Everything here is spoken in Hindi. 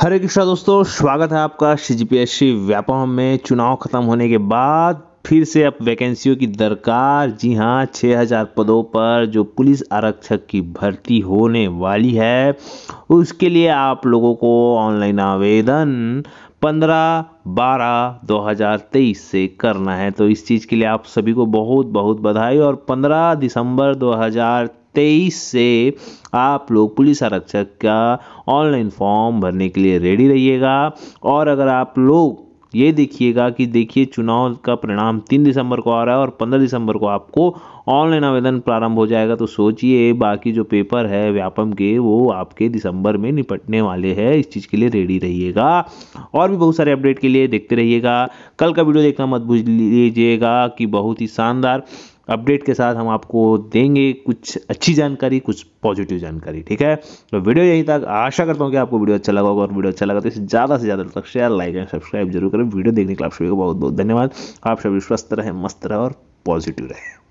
हरे कृष्णा दोस्तों स्वागत है आपका C G P S C Vyapam में चुनाव खत्म होने के बाद फिर से अब वैकेंसियों की दरकार जी हाँ छः हज़ार पदों पर जो पुलिस आरक्षक की भर्ती होने वाली है उसके लिए आप लोगों को ऑनलाइन आवेदन पंद्रह बारह दो हज़ार तेईस से करना है तो इस चीज़ के लिए आप सभी को बहुत बहुत बधाई और पंद्रह दिसंबर दो हज़ार तेईस से आप लोग पुलिस आरक्षक का ऑनलाइन फॉर्म भरने के लिए रेडी रहिएगा और अगर आप लोग ये देखिएगा कि देखिए चुनाव का परिणाम तीन दिसंबर को आ रहा है और पंद्रह दिसंबर को आपको ऑनलाइन आवेदन प्रारंभ हो जाएगा तो सोचिए बाकी जो पेपर है व्यापम के वो आपके दिसंबर में निपटने वाले हैं इस चीज़ के लिए रेडी रहिएगा और भी बहुत सारे अपडेट के लिए देखते रहिएगा कल का वीडियो देखना मत भूल लीजिएगा कि बहुत ही शानदार अपडेट के साथ हम आपको देंगे कुछ अच्छी जानकारी कुछ पॉजिटिव जानकारी ठीक है तो वीडियो यहीं तक आशा करता हूँ कि आपको वीडियो अच्छा लगा होगा और वीडियो अच्छा लगा तो इसे ज़्यादा से ज़्यादा तक शेयर लाइक एंड सब्सक्राइब जरूर करें वीडियो देखने के लिए आप सभी को बहुत बहुत धन्यवाद आप सभी स्वस्थ रहें मस्त रहें और पॉजिटिव रहें